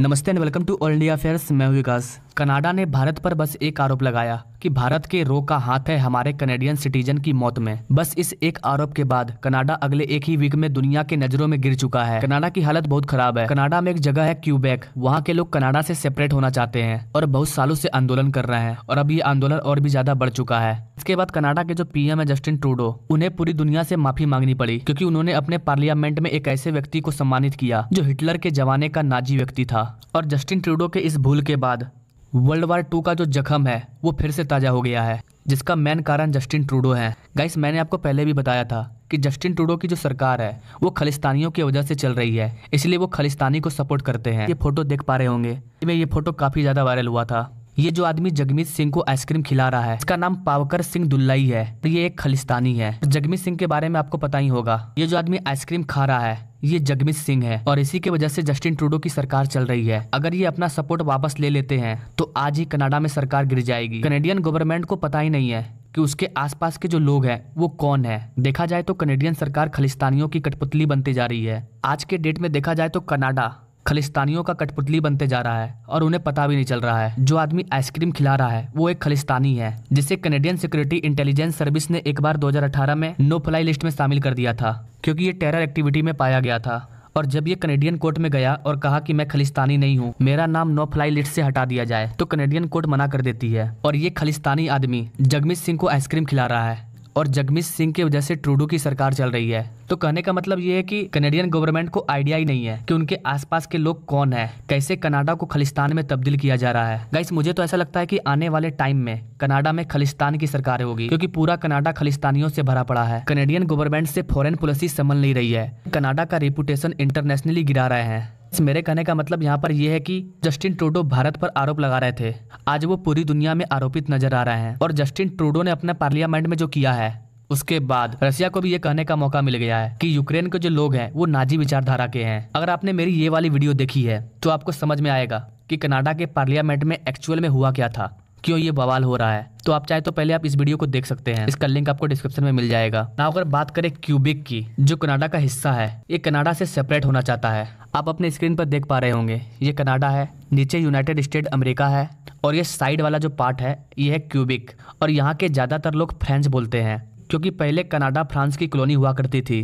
नमस्ते and welcome to All India Affairs मैं Vikas Canada ने भारत पर बस एक आरोप लगाया कि भारत के रो का हाथ है हमारे कनेडियन सिटीजन की मौत में बस इस एक आरोप के बाद कनाडा अगले एक ही वीक में दुनिया के नजरों में गिर चुका है कनाडा की हालत बहुत खराब है कनाडा में एक जगह है क्यूबेक वहाँ के लोग कनाडा से सेपरेट होना चाहते हैं और बहुत सालों से आंदोलन कर रहे हैं और अब ये आंदोलन और भी ज्यादा बढ़ चुका है इसके बाद कनाडा के जो पीएम है जस्टिन ट्रूडो उन्हें पूरी दुनिया से माफी मांगनी पड़ी क्योंकि उन्होंने अपने पार्लियामेंट में एक ऐसे व्यक्ति को सम्मानित किया जो हिटलर के जमाने का नाजी व्यक्ति था और जस्टिन ट्रूडो के इस भूल के बाद वर्ल्ड वार टू का जो जख्म है वो फिर से ताज़ा हो गया है जिसका मेन कारण जस्टिन ट्रूडो है गाइस मैंने आपको पहले भी बताया था कि जस्टिन ट्रूडो की जो सरकार है वो खालिस्तानियों की वजह से चल रही है इसलिए वो खालिस्तानी को सपोर्ट करते हैं ये फोटो देख पा रहे होंगे ये फोटो काफ़ी ज़्यादा वायरल हुआ था ये जो आदमी जगमीत सिंह को आइसक्रीम खिला रहा है इसका नाम पावकर सिंह दुल्लाई है ये एक खालिस्तानी है जगमीत सिंह के बारे में आपको पता ही होगा ये जो आदमी आइसक्रीम खा रहा है ये जगमीत सिंह है और इसी के वजह से जस्टिन ट्रूडो की सरकार चल रही है अगर ये अपना सपोर्ट वापस ले लेते हैं तो आज ही कनाडा में सरकार गिर जाएगी कनेडियन गवर्नमेंट को पता ही नहीं है कि उसके आसपास के जो लोग हैं वो कौन है देखा जाए तो कनेडियन सरकार खलिस्तानियों की कठपुतली बनती जा रही है आज के डेट में देखा जाए तो कनाडा खलिस्तानियों का कठपुतली बनते जा रहा है और उन्हें पता भी नहीं चल रहा है जो आदमी आइसक्रीम खिला रहा है वो एक खलिस्तानी है जिसे कनेडियन सिक्योरिटी इंटेलिजेंस सर्विस ने एक बार 2018 में नो फ्लाई लिस्ट में शामिल कर दिया था क्योंकि ये टेरर एक्टिविटी में पाया गया था और जब ये कनेडियन कोर्ट में गया और कहा कि मैं खलिस्तानी नहीं हूँ मेरा नाम नो फ्लाई लिस्ट से हटा दिया जाए तो कनेडियन कोर्ट मना कर देती है और ये खलिस्तानी आदमी जगमीत सिंह को आइसक्रीम खिला रहा है और जगमीत सिंह की वजह से ट्रूडो की सरकार चल रही है तो कहने का मतलब ये है कि कनेडियन गवर्नमेंट को आइडिया ही नहीं है कि उनके आसपास के लोग कौन है कैसे कनाडा को खलिस्तान में तब्दील किया जा रहा है गाइस मुझे तो ऐसा लगता है कि आने वाले टाइम में कनाडा में खलिस्तान की सरकार होगी क्योंकि पूरा कनाडा खलिस्तानियों से भरा पड़ा है कनेडियन गवर्नमेंट से फॉरेन पॉलिसी संभल नहीं रही है कनाडा का रेपुटेशन इंटरनेशनली गिरा रहे हैं मेरे कहने का मतलब यहाँ पर यह है कि जस्टिन ट्रूडो भारत पर आरोप लगा रहे थे आज वो पूरी दुनिया में आरोपित नजर आ रहे हैं और जस्टिन ट्रूडो ने अपने पार्लियामेंट में जो किया है उसके बाद रशिया को भी ये कहने का मौका मिल गया है कि यूक्रेन के जो लोग हैं वो नाजी विचारधारा के हैं अगर आपने मेरी ये वाली वीडियो देखी है तो आपको समझ में आएगा कि कनाडा के पार्लियामेंट में एक्चुअल में हुआ क्या था क्यों ये बवाल हो रहा है तो आप चाहे तो पहले आप इस वीडियो को देख सकते हैं इसका लिंक आपको डिस्क्रिप्शन में मिल जाएगा ना अगर बात करें क्यूबिक की जो कनाडा का हिस्सा है ये कनाडा से सेपरेट होना चाहता है आप अपने स्क्रीन पर देख पा रहे होंगे ये कनाडा है नीचे यूनाइटेड स्टेट अमेरिका है और ये साइड वाला जो पार्ट है ये है क्यूबिक और यहाँ के ज़्यादातर लोग फ्रेंच बोलते हैं क्योंकि पहले कनाडा फ्रांस की कॉलोनी हुआ करती थी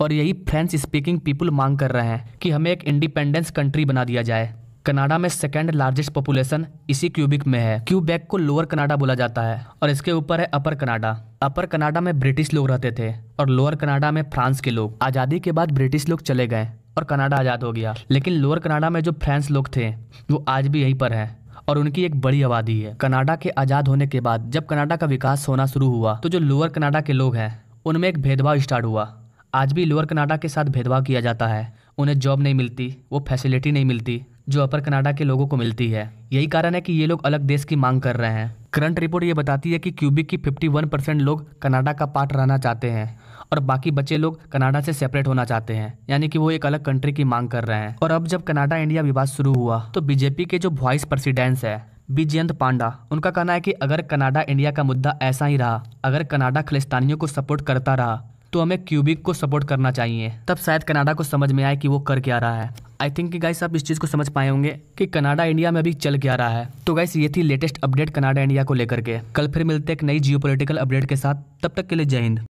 और यही फ्रेंच स्पीकिंग पीपल मांग कर रहे हैं कि हमें एक इंडिपेंडेंस कंट्री बना दिया जाए कनाडा में सेकेंड लार्जेस्ट पॉपुलेशन इसी क्यूबिक में है क्यूबेक को लोअर कनाडा बोला जाता है और इसके ऊपर है अपर कनाडा अपर कनाडा में ब्रिटिश लोग रहते थे और लोअर कनाडा में फ्रांस के लोग आज़ादी के बाद ब्रिटिश लोग चले गए और कनाडा आज़ाद हो गया लेकिन लोअर कनाडा में जो फ्रेंस लोग थे वो आज भी यहीं पर हैं और उनकी एक बड़ी आबादी है कनाडा के आज़ाद होने के बाद जब कनाडा का विकास होना शुरू हुआ तो जो लोअर कनाडा के लोग हैं उनमें एक भेदभाव स्टार्ट हुआ आज भी लोअर कनाडा के साथ भेदभाव किया जाता है उन्हें जॉब नहीं मिलती वो फैसिलिटी नहीं मिलती जो अपर कनाडा के लोगों को मिलती है यही कारण है कि ये लोग अलग देश की मांग कर रहे हैं करंट रिपोर्ट ये बताती है कि क्यूबिक की 51 परसेंट लोग कनाडा का पार्ट रहना चाहते हैं और बाकी बचे लोग कनाडा से सेपरेट होना चाहते हैं यानी कि वो एक अलग कंट्री की मांग कर रहे हैं और अब जब कनाडा इंडिया विवाद शुरू हुआ तो बीजेपी के जो वाइस प्रेसिडेंट्स है बीजयंत पांडा उनका कहना है कि अगर कनाडा इंडिया का मुद्दा ऐसा ही रहा अगर कनाडा खलिस्तानियों को सपोर्ट करता रहा तो हमें क्यूबिक को सपोर्ट करना चाहिए तब शायद कनाडा को समझ में आए कि वो कर क्या रहा है आई थिंक कि गाइस आप इस चीज़ को समझ पाए होंगे कि कनाडा इंडिया में अभी चल क्या रहा है तो गाइस ये थी लेटेस्ट अपडेट कनाडा इंडिया को लेकर के कल फिर मिलते एक नई जियो अपडेट के साथ तब तक के लिए जय हिंद